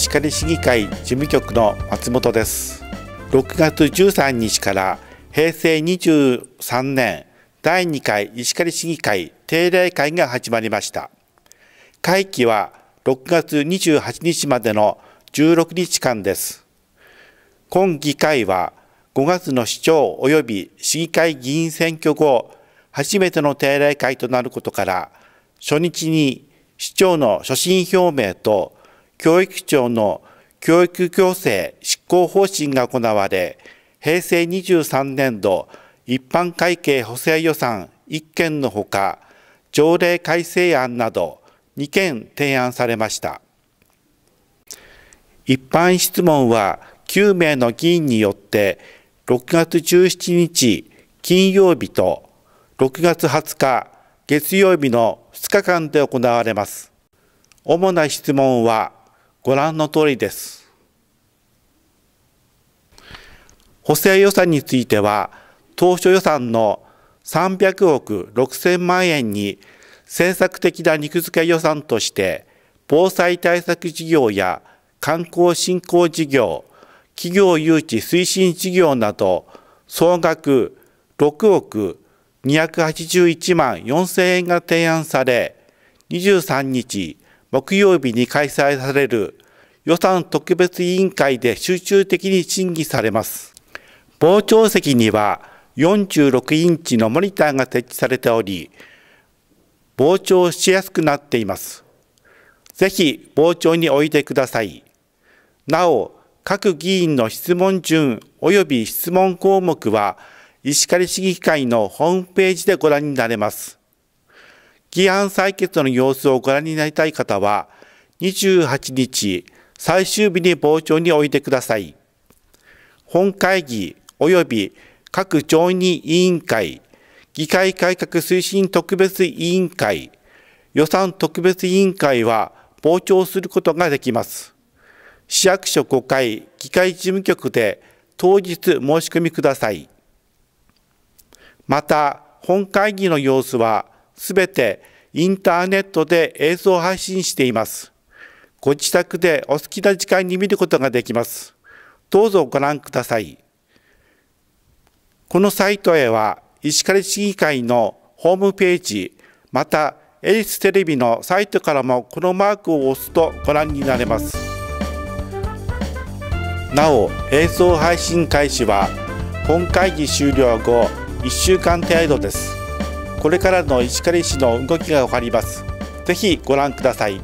石狩市議会事務局の松本です6月13日から平成23年第2回石狩市議会定例会が始まりました会期は6月28日までの16日間です今議会は5月の市長及び市議会議員選挙後初めての定例会となることから初日に市長の所信表明と教育庁の教育行政執行方針が行われ、平成23年度一般会計補正予算1件のほか、条例改正案など2件提案されました。一般質問は9名の議員によって6月17日金曜日と6月20日月曜日の2日間で行われます。主な質問はご覧の通りです。補正予算については、当初予算の300億6000万円に政策的な肉付け予算として、防災対策事業や観光振興事業、企業誘致推進事業など、総額6億281万4000円が提案され、23日木曜日に開催される予算特別委員会で集中的に審議されます。傍聴席には46インチのモニターが設置されており、傍聴しやすくなっています。ぜひ傍聴においでください。なお、各議員の質問順及び質問項目は、石狩市議会のホームページでご覧になれます。議案採決の様子をご覧になりたい方は、28日最終日に傍聴においでください。本会議及び各常任委員会、議会改革推進特別委員会、予算特別委員会は傍聴することができます。市役所5階議会事務局で当日申し込みください。また、本会議の様子はすべてインターネットで映像配信しています。ご自宅でお好きな時間に見ることができます。どうぞご覧ください。このサイトへは、石狩市議会のホームページ、また、エリステレビのサイトからもこのマークを押すとご覧になれます。なお、映像配信開始は、本会議終了後1週間程度です。これからの石狩市の動きが分かります。ぜひご覧ください。